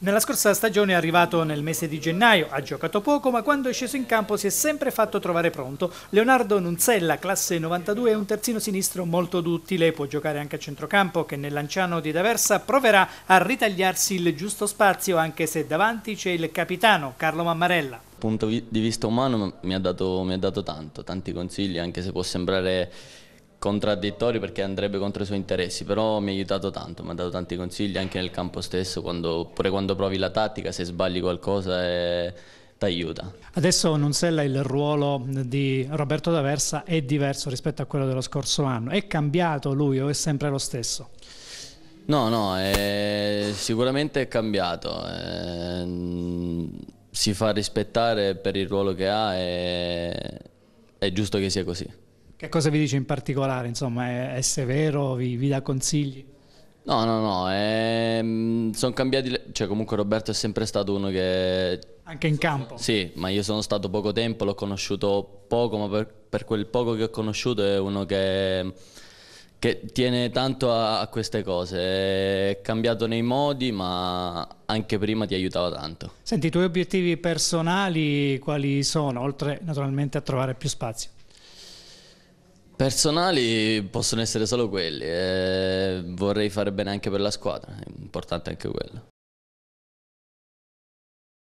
Nella scorsa stagione è arrivato nel mese di gennaio, ha giocato poco ma quando è sceso in campo si è sempre fatto trovare pronto. Leonardo Nunzella, classe 92, è un terzino sinistro molto duttile, può giocare anche a centrocampo che nel Lanciano di Daversa proverà a ritagliarsi il giusto spazio anche se davanti c'è il capitano Carlo Mammarella. Dal punto di vista umano mi ha dato, mi ha dato tanto, tanti consigli anche se può sembrare contraddittorio perché andrebbe contro i suoi interessi, però mi ha aiutato tanto, mi ha dato tanti consigli anche nel campo stesso, quando, pure quando provi la tattica, se sbagli qualcosa è eh, aiuta. Adesso non il ruolo di Roberto D'Aversa è diverso rispetto a quello dello scorso anno. È cambiato lui o è sempre lo stesso? No, no, è... sicuramente è cambiato. È... Ehm, si fa rispettare per il ruolo che ha e è giusto che sia così. Che cosa vi dice in particolare? Insomma, è, severo? Vi, vi dà consigli? No, no, no, ehm, sono cambiati, le... cioè comunque Roberto è sempre stato uno che... Anche in campo? Sì, ma io sono stato poco tempo, l'ho conosciuto poco, ma per, per, quel poco che ho conosciuto è uno che, che tiene tanto a, a, queste cose, è cambiato nei modi, ma anche prima ti aiutava tanto. Senti, i tuoi obiettivi personali quali sono, oltre naturalmente a trovare più spazio? Personali possono essere solo quelli, eh, vorrei fare bene anche per la squadra, è importante anche quello.